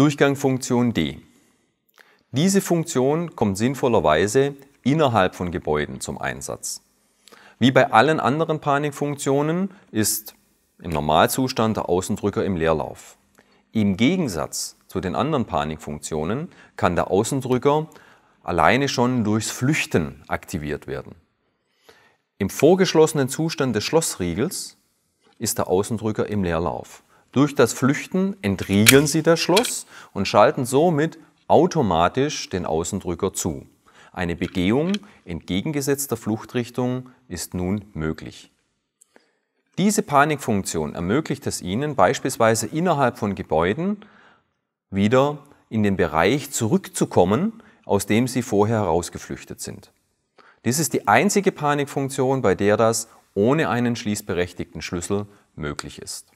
Durchgangfunktion D. Diese Funktion kommt sinnvollerweise innerhalb von Gebäuden zum Einsatz. Wie bei allen anderen Panikfunktionen ist im Normalzustand der Außendrücker im Leerlauf. Im Gegensatz zu den anderen Panikfunktionen kann der Außendrücker alleine schon durchs Flüchten aktiviert werden. Im vorgeschlossenen Zustand des Schlossriegels ist der Außendrücker im Leerlauf. Durch das Flüchten entriegeln sie das Schloss und schalten somit automatisch den Außendrücker zu. Eine Begehung entgegengesetzter Fluchtrichtung ist nun möglich. Diese Panikfunktion ermöglicht es Ihnen beispielsweise innerhalb von Gebäuden wieder in den Bereich zurückzukommen, aus dem Sie vorher herausgeflüchtet sind. Dies ist die einzige Panikfunktion, bei der das ohne einen schließberechtigten Schlüssel möglich ist.